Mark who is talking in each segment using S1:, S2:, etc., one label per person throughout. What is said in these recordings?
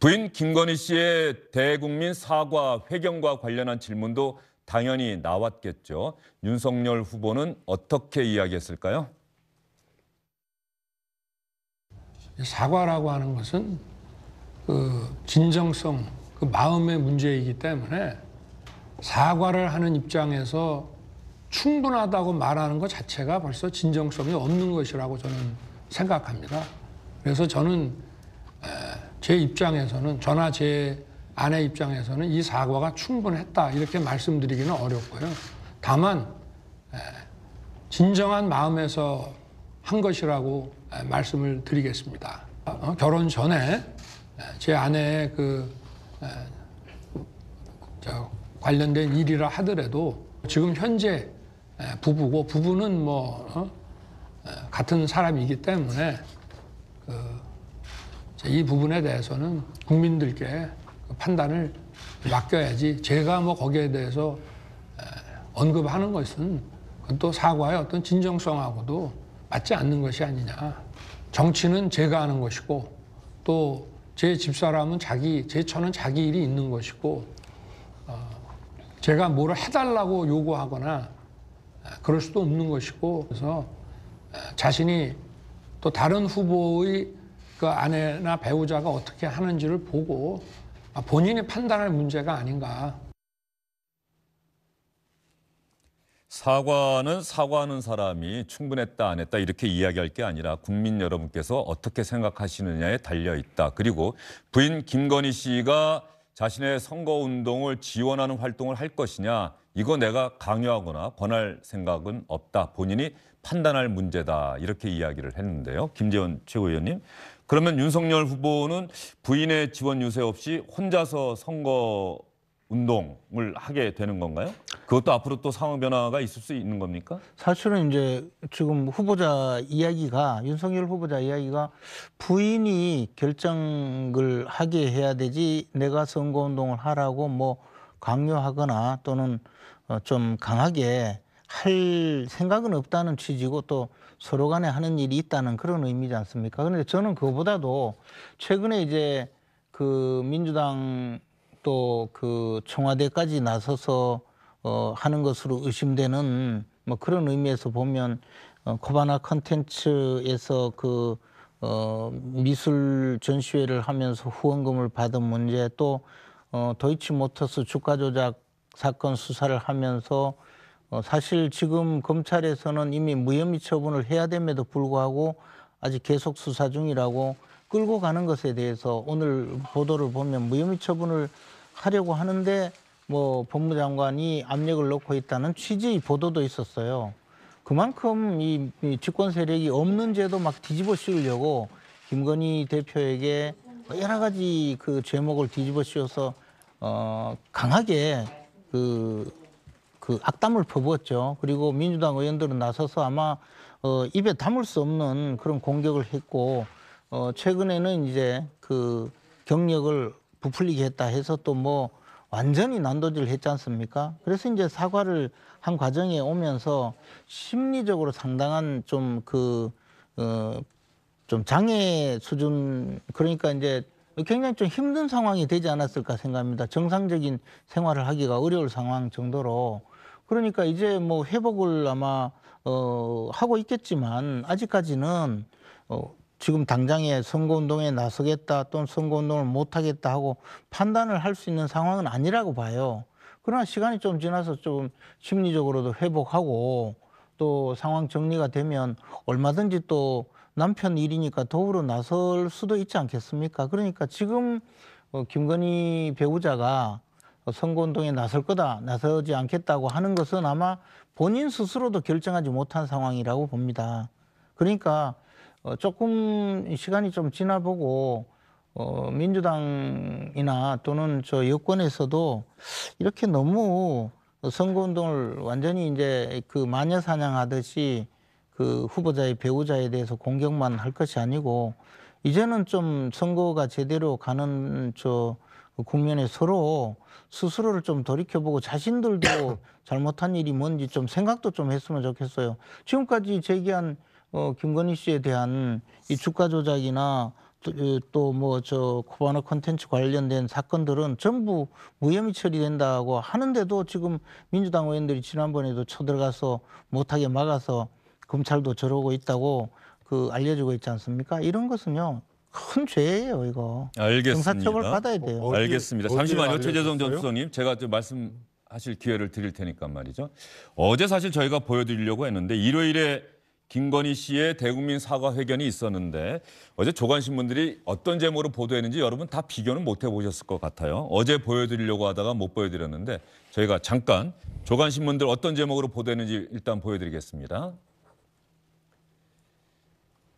S1: 부인 김건희 씨의 대국민 사과 회견과 관련한 질문도 당연히 나왔겠죠. 윤석열 후보는 어떻게 이야기했을까요?
S2: 사과라고 하는 것은 그 진정성, 그 마음의 문제이기 때문에 사과를 하는 입장에서 충분하다고 말하는 것 자체가 벌써 진정성이 없는 것이라고 저는 생각합니다. 그래서 저는 제 입장에서는 저나 제 아내 입장에서는 이 사과가 충분했다 이렇게 말씀드리기는 어렵고요. 다만 진정한 마음에서 한 것이라고 말씀을 드리겠습니다. 어, 결혼 전에 제 아내의 그 관련된 일이라 하더라도 지금 현재 부부고 부부는 뭐 어? 같은 사람이기 때문에 그이 부분에 대해서는 국민들께 판단을 맡겨야지 제가 뭐 거기에 대해서 언급하는 것은 그건 또 사과의 어떤 진정성하고도 맞지 않는 것이 아니냐. 정치는 제가 하는 것이고 또 제 집사람은 자기, 제 처는 자기 일이 있는 것이고 어, 제가 뭐를 해달라고 요구하거나 그럴 수도 없는 것이고 그래서 자신이 또 다른 후보의 그 아내나 배우자가 어떻게 하는지를 보고 아, 본인이 판단할 문제가 아닌가.
S1: 사과는 사과하는 사람이 충분했다 안 했다 이렇게 이야기할 게 아니라 국민 여러분께서 어떻게 생각하시느냐에 달려 있다. 그리고 부인 김건희 씨가 자신의 선거 운동을 지원하는 활동을 할 것이냐 이거 내가 강요하거나 권할 생각은 없다. 본인이 판단할 문제다. 이렇게 이야기를 했는데요. 김재원 최고위원님, 그러면 윤석열 후보는 부인의 지원 유세 없이 혼자서 선거 운동을 하게 되는 건가요? 그것도 앞으로 또 상황 변화가 있을 수 있는 겁니까?
S3: 사실은 이제 지금 후보자 이야기가 윤석열 후보자 이야기가 부인이 결정을 하게 해야 되지 내가 선거 운동을 하라고 뭐 강요하거나 또는 어, 좀 강하게 할 생각은 없다는 취지고 또 서로 간에 하는 일이 있다는 그런 의미지 않습니까? 그런데 그러니까 저는 그거보다도 최근에 이제 그 민주당 또 그 청와대까지 나서서 어 하는 것으로 의심되는 뭐 그런 의미에서 보면 어 코바나 컨텐츠에서 그 어, 미술 전시회를 하면서 후원금을 받은 문제 또 어, 도이치모터스 주가 조작 사건 수사를 하면서 어, 사실 지금 검찰에서는 이미 무혐의 처분을 해야 됨에도 불구하고 아직 계속 수사 중이라고 끌고 가는 것에 대해서 오늘 보도를 보면 무혐의 처분을 하려고 하는데 뭐 법무장관이 압력을 넣고 있다는 취지의 보도도 있었어요. 그만큼 이, 집권 세력이 없는 죄도막 뒤집어 씌우려고 김건희 대표에게 여러 가지 그 제목을 뒤집어 씌워서 어, 강하게 그그 악담을 퍼부었죠. 그리고 민주당 의원들은 나서서 아마 어, 입에 담을 수 없는 그런 공격을 했고 어, 최근에는 이제 그 경력을 부풀리게 했다 해서 또 뭐 완전히 난도질을 했지 않습니까? 그래서 이제 사과를 한 과정에 오면서 심리적으로 상당한 좀 그, 어, 좀 장애 수준, 그러니까 이제 굉장히 좀 힘든 상황이 되지 않았을까 생각합니다. 정상적인 생활을 하기가 어려울 상황 정도로 그러니까 이제 뭐 회복을 아마 어, 하고 있겠지만 아직까지는 어, 지금 당장에 선거운동에 나서겠다 또는 선거운동을 못하겠다 하고 판단을 할 수 있는 상황은 아니라고 봐요. 그러나 시간이 좀 지나서 좀 심리적으로도 회복하고 또 상황 정리가 되면 얼마든지 또 남편 일이니까 더불어 나설 수도 있지 않겠습니까? 그러니까 지금 어, 김건희 배우자가 선거운동에 나설 거다, 나서지 않겠다고 하는 것은 아마 본인 스스로도 결정하지 못한 상황이라고 봅니다. 그러니까 어, 조금 시간이 좀 지나보고 어, 민주당이나 또는 저 여권에서도 이렇게 너무 선거운동을 완전히 이제 그 마녀 사냥하듯이 그 후보자의 배우자에 대해서 공격만 할 것이 아니고 이제는 좀 선거가 제대로 가는 저그 국면에 서로 스스로를 좀 돌이켜보고 자신들도 잘못한 일이 뭔지 좀 생각도 좀 했으면 좋겠어요. 지금까지 제기한 어, 김건희 씨에 대한 이 주가 조작이나 또 뭐 저 코바나 콘텐츠 관련된 사건들은 전부 무혐의 처리된다고 하는데도 지금 민주당 의원들이 지난번에도 쳐들어가서 못하게 막아서 검찰도 저러고 있다고 그알려주고 있지 않습니까? 이런 것은요 큰 죄예요 이거.
S1: 알겠습니다. 형사처벌 받아야 돼요. 어, 어디, 알겠습니다. 어디 잠시만요, 요 최재성 전수석님. 제가 좀 말씀하실 기회를 드릴 테니까 말이죠. 어제 사실 저희가 보여드리려고 했는데 일요일에 김건희 씨의 대국민 사과 회견이 있었는데 어제 조간신문들이 어떤 제목으로 보도했는지 여러분 다 비교는 못 해보셨을 것 같아요. 어제 보여드리려고 하다가 못 보여드렸는데 저희가 잠깐 조간신문들 어떤 제목으로 보도했는지 일단 보여드리겠습니다.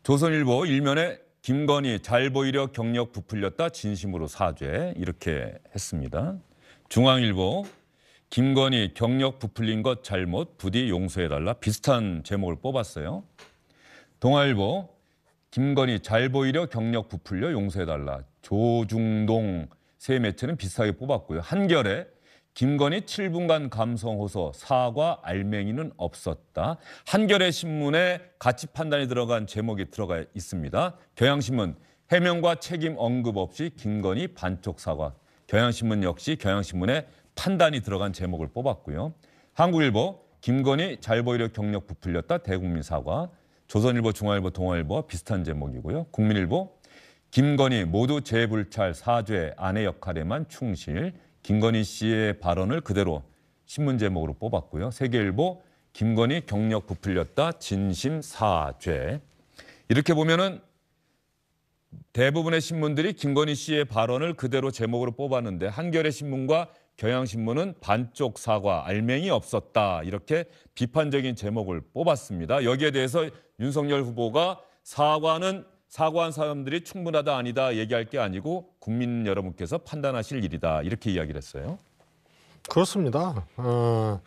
S1: 조선일보 일면에 김건희 잘 보이려 경력 부풀렸다 진심으로 사죄 이렇게 했습니다. 중앙일보 김건희 경력 부풀린 것 잘못 부디 용서해달라 비슷한 제목을 뽑았어요. 동아일보 김건희 잘 보이려 경력 부풀려 용서해달라 조중동 세 매체는 비슷하게 뽑았고요. 한결에 김건희 7분간 감성호소 사과 알맹이는 없었다. 한겨레 신문에 가치 판단이 들어간 제목이 들어가 있습니다. 경향신문 해명과 책임 언급 없이 김건희 반쪽 사과. 경향신문 역시 경향신문에 판단이 들어간 제목을 뽑았고요. 한국일보 김건희 잘 보이려 경력 부풀렸다 대국민 사과. 조선일보, 중앙일보, 동아일보 비슷한 제목이고요. 국민일보 김건희 모두 재불찰 사죄 아내 역할에만 충실. 김건희 씨의 발언을 그대로 신문 제목으로 뽑았고요. 세계일보 김건희 경력 부풀렸다 진심 사죄. 이렇게 보면은 대부분의 신문들이 김건희 씨의 발언을 그대로 제목으로 뽑았는데 한겨레 신문과 경향신문은 반쪽 사과 알맹이 없었다 이렇게 비판적인 제목을 뽑았습니다. 여기에 대해서 윤석열 후보가 사과는 사과한 사람들이 충분하다 아니다 얘기할 게 아니고 국민 여러분께서 판단하실 일이다 이렇게 이야기를 했어요.
S4: 그렇습니다. 어,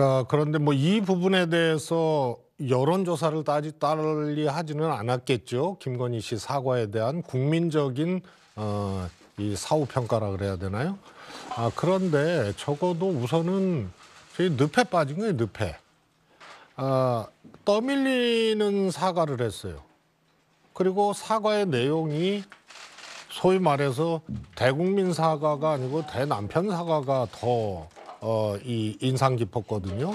S4: 어, 그런데 뭐 이 부분에 대해서 여론조사를 따지 따리 하지는 않았겠죠. 김건희 씨 사과에 대한 국민적인 어, 이 사후 평가라 그래야 되나요? 아 그런데 적어도 우선은 저희 늪에 빠진 거예요. 늪에. 아, 떠밀리는 사과를 했어요. 그리고 사과의 내용이 소위 말해서 대국민 사과가 아니고 대남편 사과가 더 어, 이 인상 깊었거든요.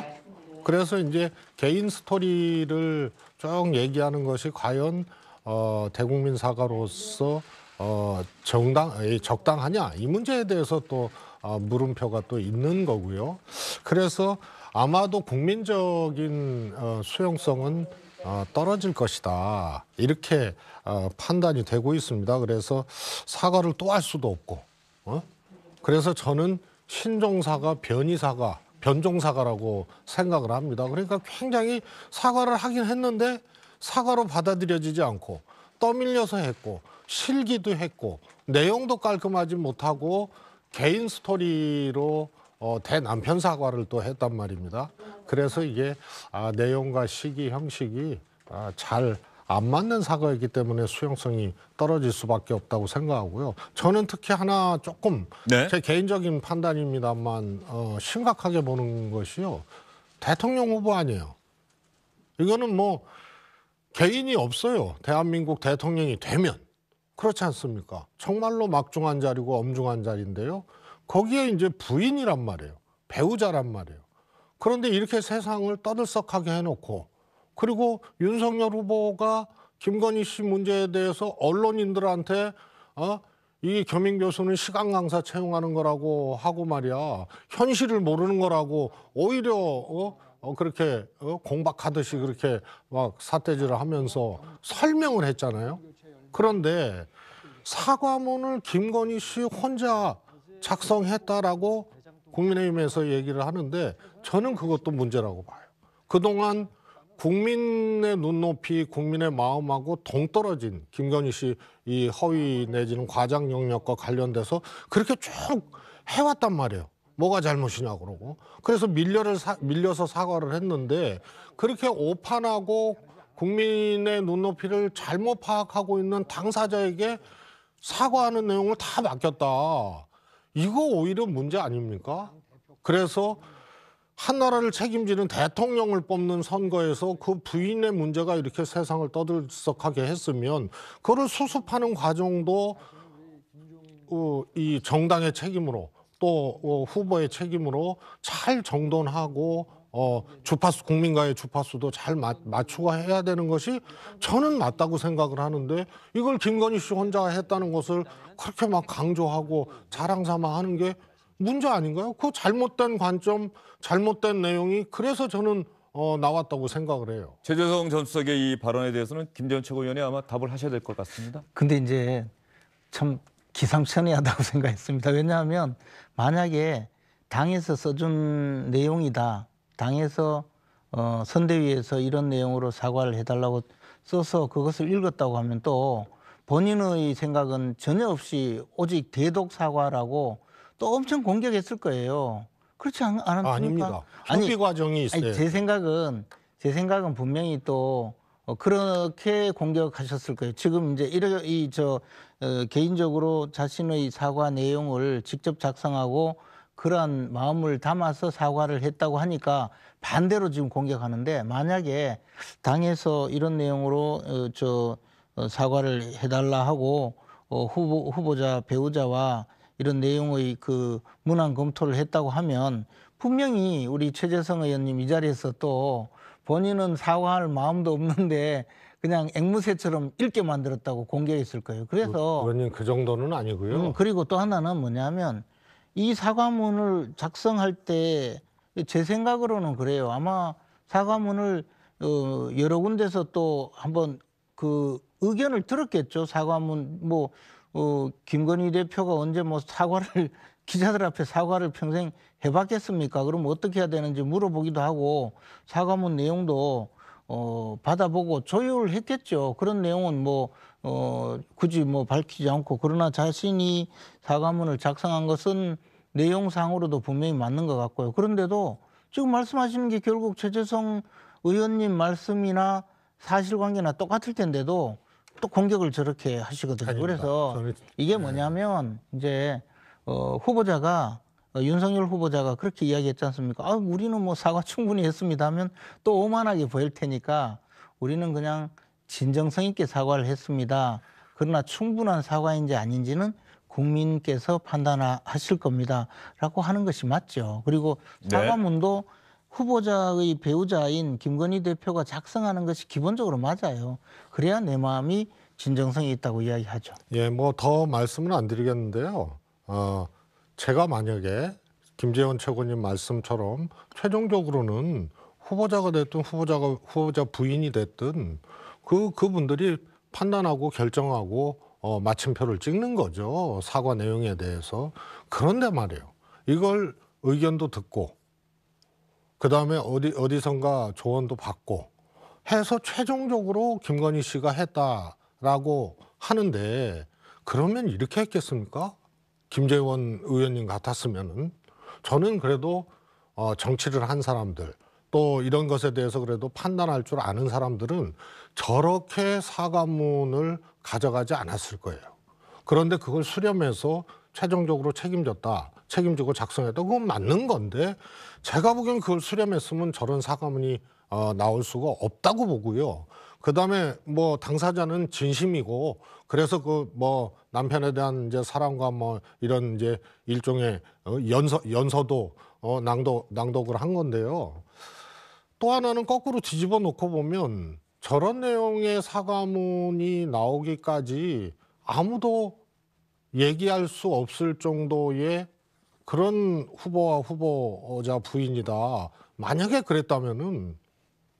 S4: 그래서 이제 개인 스토리를 쭉 얘기하는 것이 과연 어, 대국민 사과로서 어, 정당, 적당하냐 이 문제에 대해서 또 어, 물음표가 또 있는 거고요. 그래서 아마도 국민적인 어, 수용성은 아, 떨어질 것이다 이렇게 어, 판단이 되고 있습니다. 그래서 사과를 또 할 수도 없고 어? 그래서 저는 신종사과변이사과 변종사과라고 생각을 합니다. 그러니까 굉장히 사과를 하긴 했는데 사과로 받아들여지지 않고 떠밀려서 했고 실기도 했고 내용도 깔끔하지 못하고 개인 스토리로 어, 대남편 사과를 또 했단 말입니다. 그래서 이게 아, 내용과 시기, 형식이 아, 잘 안 맞는 사과이기 때문에 수용성이 떨어질 수밖에 없다고 생각하고요. 저는 특히 하나 조금 네? 제 개인적인 판단입니다만 어, 심각하게 보는 것이요. 대통령 후보 아니에요. 이거는 뭐 개인이 없어요. 대한민국 대통령이 되면. 그렇지 않습니까? 정말로 막중한 자리고 엄중한 자리인데요. 거기에 이제 부인이란 말이에요. 배우자란 말이에요. 그런데 이렇게 세상을 떠들썩하게 해놓고 그리고 윤석열 후보가 김건희 씨 문제에 대해서 언론인들한테 어, 이 겸임 교수는 시간 강사 채용하는 거라고 하고 말이야 현실을 모르는 거라고 오히려 어, 어 그렇게 어, 공박하듯이 그렇게 막 사태질을 하면서 설명을 했잖아요. 그런데 사과문을 김건희 씨 혼자 작성했다라고 국민의힘에서 얘기를 하는데 저는 그것도 문제라고 봐요. 그동안 국민의 눈높이, 국민의 마음하고 동떨어진 김건희 씨 이 허위 내지는 과장 영역과 관련돼서 그렇게 쭉 해왔단 말이에요. 뭐가 잘못이냐 그러고 그래서 밀려를 사, 밀려서 사과를 했는데 그렇게 오판하고 국민의 눈높이를 잘못 파악하고 있는 당사자에게 사과하는 내용을 다 맡겼다. 이거 오히려 문제 아닙니까? 그래서 한 나라를 책임지는 대통령을 뽑는 선거에서 그 부인의 문제가 이렇게 세상을 떠들썩하게 했으면 그를 수습하는 과정도 어, 이 정당의 책임으로 또 어, 후보의 책임으로 잘 정돈하고 어, 주파수 국민과의 주파수도 잘 맞, 맞추고 해야 되는 것이 저는 맞다고 생각을 하는데 이걸 김건희 씨 혼자 했다는 것을 그렇게 막 강조하고 자랑 삼아 하는 게 문제 아닌가요? 그 잘못된 관점, 잘못된 내용이 그래서 저는 어, 나왔다고 생각을 해요.
S1: 최재성 전 수석의 이 발언에 대해서는 김재원 최고위원이 아마 답을 하셔야 될 것 같습니다.
S4: 근데 이제 참
S3: 기상천외하다고 생각했습니다. 왜냐하면 만약에 당에서 써준 내용이다. 당에서 어, 선대위에서 이런 내용으로 사과를 해달라고 써서 그것을 읽었다고 하면 또 본인의 생각은 전혀 없이 오직 대독 사과라고 또 엄청 공격했을 거예요. 그렇지 않, 않습니까? 아닙니다. 아니, 과정이 있어요. 아니, 제 생각은 제 생각은 분명히 또 어, 그렇게 공격하셨을 거예요. 지금 이제 이러 이저 어, 개인적으로 자신의 사과 내용을 직접 작성하고 그런 마음을 담아서 사과를 했다고 하니까 반대로 지금 공격하는데 만약에 당에서 이런 내용으로 어, 저 어, 사과를 해달라 하고 어, 후보, 후보자 배우자와 이런 내용의 그문안 검토를 했다고 하면 분명히 우리 최재성 의원님 이 자리에서 또 본인은 사과할 마음도 없는데 그냥 앵무새처럼 읽게 만들었다고 공개했을 거예요.
S4: 그래서 의원님 그 정도는 아니고요. 음,
S3: 그리고 또 하나는 뭐냐면 이 사과문을 작성할 때 제 생각으로는 그래요. 아마 사과문을 어, 여러 군데서 또 한번 그 의견을 들었겠죠. 사과문 뭐 어, 김건희 대표가 언제 뭐 사과를 기자들 앞에 사과를 평생 해봤겠습니까? 그럼 어떻게 해야 되는지 물어보기도 하고 사과문 내용도 어, 받아보고 조율했겠죠. 을 그런 내용은 뭐 어, 굳이 뭐 밝히지 않고 그러나 자신이 사과문을 작성한 것은 내용상으로도 분명히 맞는 것 같고요. 그런데도 지금 말씀하시는 게 결국 최재성 의원님 말씀이나 사실관계나 똑같을 텐데도 또 공격을 저렇게 하시거든요. 아닙니다. 그래서 이게 네. 뭐냐면 이제 어, 후보자가 어, 윤석열 후보자가 그렇게 이야기했지 않습니까? 아, 우리는 뭐 사과 충분히 했습니다 하면 또 오만하게 보일 테니까 우리는 그냥 진정성 있게 사과를 했습니다. 그러나 충분한 사과인지 아닌지는 국민께서 판단하실 겁니다. 라고 하는 것이 맞죠. 그리고 네. 사과문도 네. 후보자의 배우자인 김건희 대표가 작성하는 것이 기본적으로 맞아요.
S4: 그래야 내 마음이 진정성이 있다고 이야기하죠. 예, 뭐 더 말씀은 안 드리겠는데요. 어, 제가 만약에 김재원 최고님 말씀처럼 최종적으로는 후보자가 됐든 후보자가 후보자 부인이 됐든 그 그분들이 판단하고 결정하고 어, 마침표를 찍는 거죠. 사과 내용에 대해서. 그런데 말이에요. 이걸 의견도 듣고 그다음에 어디 어디선가 조언도 받고 해서 최종적으로 김건희 씨가 했다라고 하는데 그러면 이렇게 했겠습니까? 김재원 의원님 같았으면은 저는 그래도 어, 정치를 한 사람들 또 이런 것에 대해서 그래도 판단할 줄 아는 사람들은 저렇게 사과문을 가져가지 않았을 거예요. 그런데 그걸 수렴해서 최종적으로 책임졌다. 책임지고 작성했다. 그건 맞는 건데 제가 보기엔 그걸 수렴했으면 저런 사과문이 어, 나올 수가 없다고 보고요. 그다음에 뭐 당사자는 진심이고 그래서 그 뭐 남편에 대한 이제 사랑과 뭐 이런 이제 일종의 어, 연서 연서도 어 낭독 낭독을 한 건데요. 또 하나는 거꾸로 뒤집어 놓고 보면 저런 내용의 사과문이 나오기까지 아무도 얘기할 수 없을 정도의 그런 후보와 후보자 부인이다. 만약에 그랬다면은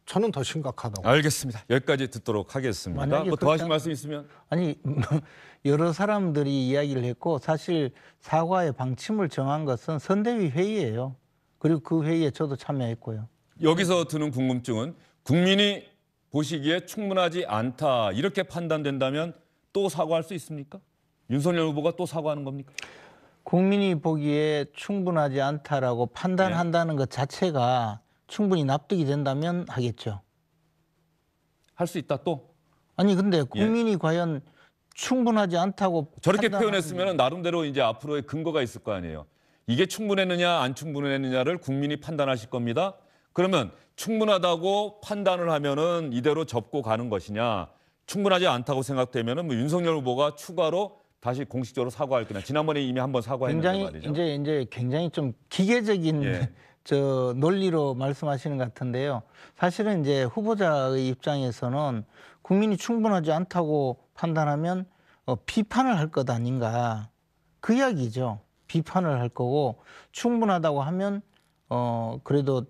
S4: 저는 더 심각하다고.
S1: 알겠습니다. 여기까지 듣도록 하겠습니다. 뭐더 그렇다... 하실 말씀
S4: 있으면? 아니 여러 사람들이 이야기를 했고
S3: 사실 사과의 방침을 정한 것은 선대위 회의예요. 그리고 그 회의에 저도 참여했고요.
S1: 여기서 드는 궁금증은 국민이 보시기에 충분하지 않다 이렇게 판단된다면 또 사과할 수 있습니까? 윤석열 후보가 또 사과하는 겁니까?
S3: 국민이 보기에 충분하지 않다라고 판단한다는 네. 것 자체가 충분히 납득이 된다면 하겠죠.
S2: 할
S1: 수 있다 또?
S3: 아니 근데 예. 국민이 과연 충분하지 않다고 저렇게 표현했으면
S1: 나름대로 이제 앞으로의 근거가 있을 거 아니에요. 이게 충분했느냐 안 충분했느냐를 국민이 판단하실 겁니다. 그러면 충분하다고 판단을 하면은 이대로 접고 가는 것이냐 충분하지 않다고 생각되면은 뭐 윤석열 후보가 추가로 다시 공식적으로 사과할 거냐 지난번에 이미 한번 사과했는데 말이죠.
S3: 이제 이제 굉장히 좀 기계적인 예. 저 논리로 말씀하시는 것 같은데요. 사실은 이제 후보자의 입장에서는 국민이 충분하지 않다고 판단하면 어, 비판을 할 것 아닌가 그 이야기죠. 비판을 할 거고 충분하다고 하면 어 그래도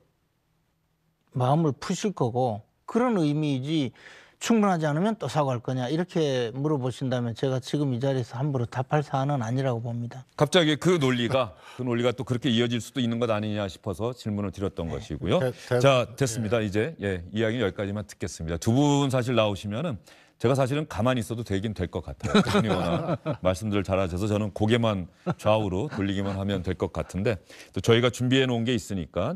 S3: 마음을 푸실 거고 그런 의미이지 충분하지 않으면 또 사과할 거냐 이렇게 물어보신다면 제가 지금 이 자리에서 함부로 답할 사안은 아니라고 봅니다.
S1: 갑자기 그 논리가 그 논리가 또 그렇게 이어질 수도 있는 것 아니냐 싶어서 질문을 드렸던 네. 것이고요. 대, 대, 자 예. 됐습니다. 예. 이제 예, 이야기 여기까지만 듣겠습니다. 두 분 사실 나오시면은 제가 사실은 가만히 있어도 되긴 될 것 같아요. 말씀들 잘하셔서 저는 고개만 좌우로 돌리기만 하면 될 것 같은데 또 저희가 준비해 놓은 게 있으니까